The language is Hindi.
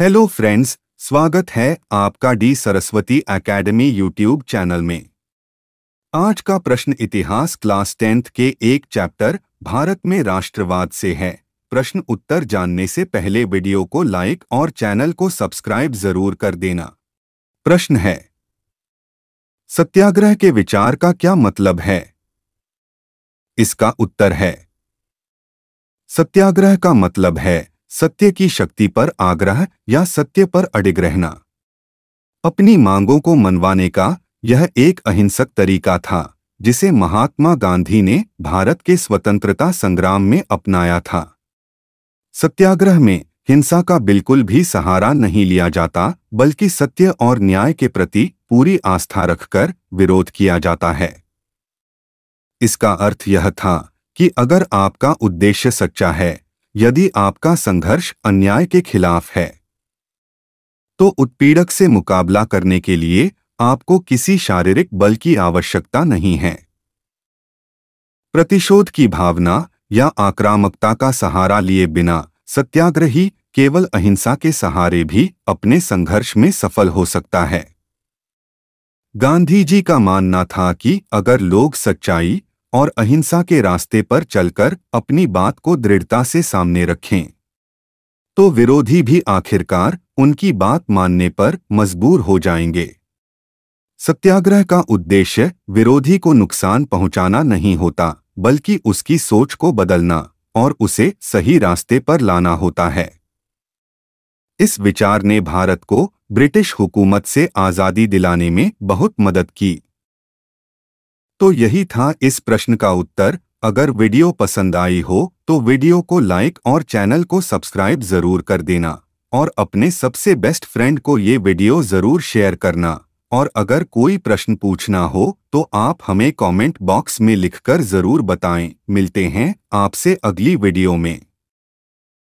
हेलो फ्रेंड्स स्वागत है आपका the Saraswati Academy YouTube channel में आज का प्रश्न इतिहास क्लास टेंथ के एक चैप्टर भारत में राष्ट्रवाद से है प्रश्न उत्तर जानने से पहले वीडियो को लाइक और चैनल को सब्सक्राइब जरूर कर देना प्रश्न है सत्याग्रह के विचार का क्या मतलब है इसका उत्तर है सत्याग्रह का मतलब है सत्य की शक्ति पर आग्रह या सत्य पर अडिग रहना अपनी मांगों को मनवाने का यह एक अहिंसक तरीका था जिसे महात्मा गांधी ने भारत के स्वतंत्रता संग्राम में अपनाया था सत्याग्रह में हिंसा का बिल्कुल भी सहारा नहीं लिया जाता बल्कि सत्य और न्याय के प्रति पूरी आस्था रखकर विरोध किया जाता है इसका अर्थ यह था कि अगर आपका उद्देश्य सच्चा है यदि आपका संघर्ष अन्याय के खिलाफ है तो उत्पीड़क से मुकाबला करने के लिए आपको किसी शारीरिक बल की आवश्यकता नहीं है प्रतिशोध की भावना या आक्रामकता का सहारा लिए बिना सत्याग्रही केवल अहिंसा के सहारे भी अपने संघर्ष में सफल हो सकता है गांधी जी का मानना था कि अगर लोग सच्चाई और अहिंसा के रास्ते पर चलकर अपनी बात को दृढ़ता से सामने रखें तो विरोधी भी आखिरकार उनकी बात मानने पर मजबूर हो जाएंगे सत्याग्रह का उद्देश्य विरोधी को नुकसान पहुंचाना नहीं होता बल्कि उसकी सोच को बदलना और उसे सही रास्ते पर लाना होता है इस विचार ने भारत को ब्रिटिश हुकूमत से आज़ादी दिलाने में बहुत मदद की तो यही था इस प्रश्न का उत्तर अगर वीडियो पसंद आई हो तो वीडियो को लाइक और चैनल को सब्सक्राइब ज़रूर कर देना और अपने सबसे बेस्ट फ्रेंड को ये वीडियो ज़रूर शेयर करना और अगर कोई प्रश्न पूछना हो तो आप हमें कमेंट बॉक्स में लिखकर ज़रूर बताएं मिलते हैं आपसे अगली वीडियो में